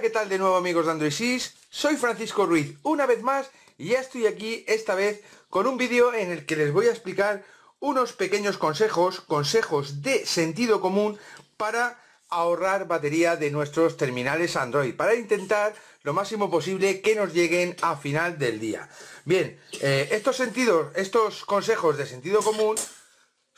¿qué tal de nuevo amigos de Android Soy Francisco Ruiz una vez más y ya estoy aquí esta vez con un vídeo en el que les voy a explicar unos pequeños consejos, consejos de sentido común para ahorrar batería de nuestros terminales Android, para intentar lo máximo posible que nos lleguen a final del día. Bien, eh, estos sentidos, estos consejos de sentido común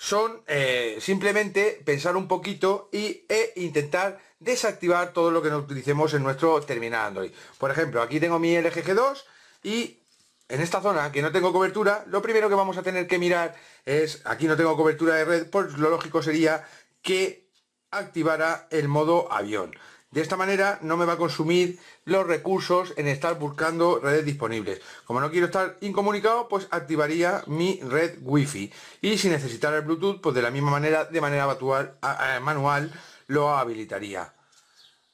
son eh, simplemente pensar un poquito y, e intentar desactivar todo lo que no utilicemos en nuestro terminal Android. Por ejemplo, aquí tengo mi LGG2 y en esta zona que no tengo cobertura, lo primero que vamos a tener que mirar es, aquí no tengo cobertura de red, pues lo lógico sería que activara el modo avión. De esta manera no me va a consumir los recursos en estar buscando redes disponibles. Como no quiero estar incomunicado, pues activaría mi red Wi-Fi. Y si necesitara el Bluetooth, pues de la misma manera, de manera manual, lo habilitaría.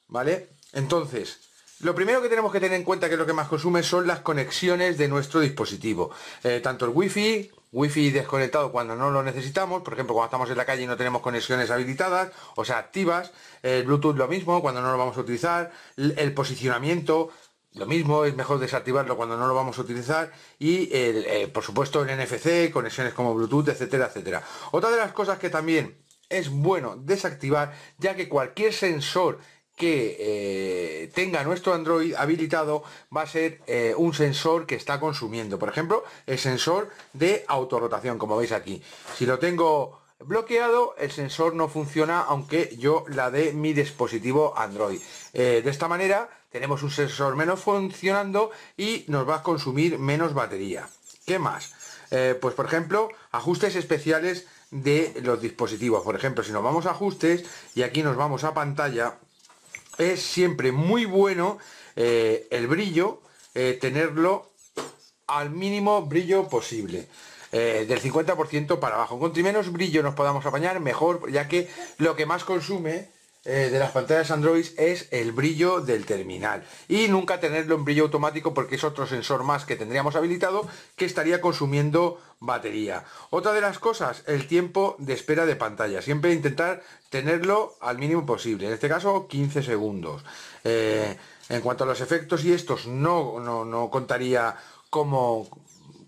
¿Vale? Entonces, lo primero que tenemos que tener en cuenta que es lo que más consume son las conexiones de nuestro dispositivo. Eh, tanto el Wi-Fi wifi desconectado cuando no lo necesitamos, por ejemplo cuando estamos en la calle y no tenemos conexiones habilitadas, o sea, activas, el Bluetooth lo mismo cuando no lo vamos a utilizar, el posicionamiento, lo mismo, es mejor desactivarlo cuando no lo vamos a utilizar y eh, por supuesto el NFC, conexiones como Bluetooth, etcétera, etcétera. Otra de las cosas que también es bueno desactivar ya que cualquier sensor que eh, tenga nuestro Android habilitado va a ser eh, un sensor que está consumiendo. Por ejemplo, el sensor de autorrotación, como veis aquí. Si lo tengo bloqueado, el sensor no funciona aunque yo la dé mi dispositivo Android. Eh, de esta manera tenemos un sensor menos funcionando y nos va a consumir menos batería. ¿Qué más? pues por ejemplo, ajustes especiales de los dispositivos. Por ejemplo, si nos vamos a ajustes y aquí nos vamos a pantalla, es siempre muy bueno eh, el brillo, eh, tenerlo al mínimo brillo posible. Eh, del 50% para abajo. con menos brillo nos podamos apañar, mejor, ya que lo que más consume eh, de las pantallas Android es el brillo del terminal y nunca tenerlo en brillo automático porque es otro sensor más que tendríamos habilitado que estaría consumiendo batería otra de las cosas el tiempo de espera de pantalla siempre intentar tenerlo al mínimo posible en este caso 15 segundos eh, en cuanto a los efectos y estos no, no, no contaría como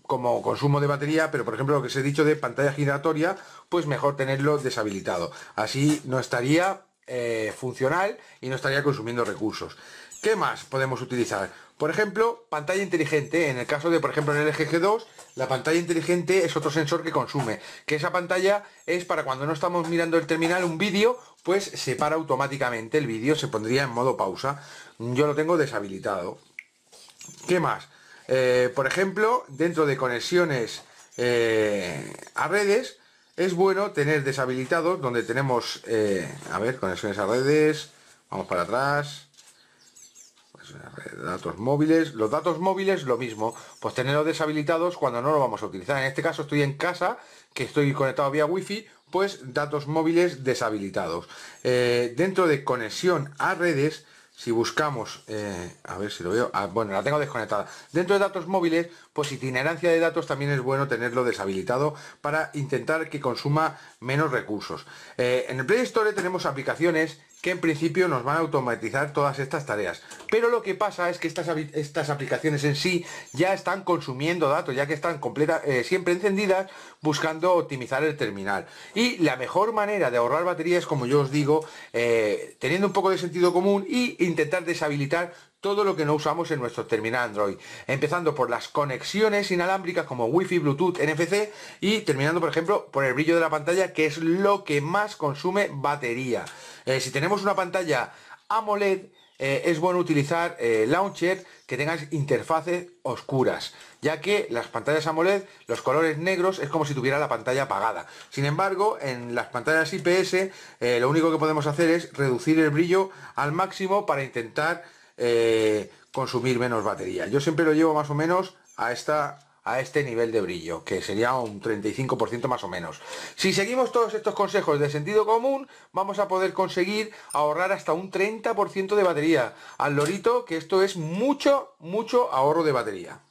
como consumo de batería, pero por ejemplo lo que os he dicho de pantalla giratoria, pues mejor tenerlo deshabilitado. Así no estaría eh, funcional y no estaría consumiendo recursos. ¿Qué más podemos utilizar? Por ejemplo, pantalla inteligente. En el caso de, por ejemplo, en el GG2, la pantalla inteligente es otro sensor que consume. Que esa pantalla es para cuando no estamos mirando el terminal un vídeo, pues se para automáticamente el vídeo, se pondría en modo pausa. Yo lo tengo deshabilitado. ¿Qué más? Eh, por ejemplo, dentro de conexiones eh, a redes, es bueno tener deshabilitados donde tenemos, eh, a ver, conexiones a redes, vamos para atrás, pues, datos móviles, los datos móviles lo mismo, pues tenerlos deshabilitados cuando no lo vamos a utilizar. En este caso estoy en casa, que estoy conectado vía wifi, pues datos móviles deshabilitados. Eh, dentro de conexión a redes, si buscamos, eh, a ver si lo veo, ah, bueno, la tengo desconectada. Dentro de datos móviles, pues itinerancia de datos también es bueno tenerlo deshabilitado para intentar que consuma menos recursos. Eh, en el Play Store tenemos aplicaciones que en principio nos van a automatizar todas estas tareas. Pero lo que pasa es que estas, estas aplicaciones en sí ya están consumiendo datos, ya que están eh, siempre encendidas buscando optimizar el terminal. Y la mejor manera de ahorrar batería es, como yo os digo, eh, teniendo un poco de sentido común y intentar deshabilitar todo lo que no usamos en nuestro terminal Android, empezando por las conexiones inalámbricas como Wi-Fi, Bluetooth, NFC y terminando por ejemplo por el brillo de la pantalla que es lo que más consume batería. Eh, si tenemos una pantalla AMOLED eh, es bueno utilizar eh, launcher que tenga interfaces oscuras, ya que las pantallas AMOLED, los colores negros, es como si tuviera la pantalla apagada. Sin embargo, en las pantallas IPS lo único que podemos hacer es reducir el brillo al máximo para intentar eh, consumir menos batería. Yo siempre lo llevo más o menos a esta a este nivel de brillo, que sería un 35% más o menos. Si seguimos todos estos consejos de sentido común, vamos a poder conseguir ahorrar hasta un 30% de batería. Al lorito que esto es mucho, mucho ahorro de batería.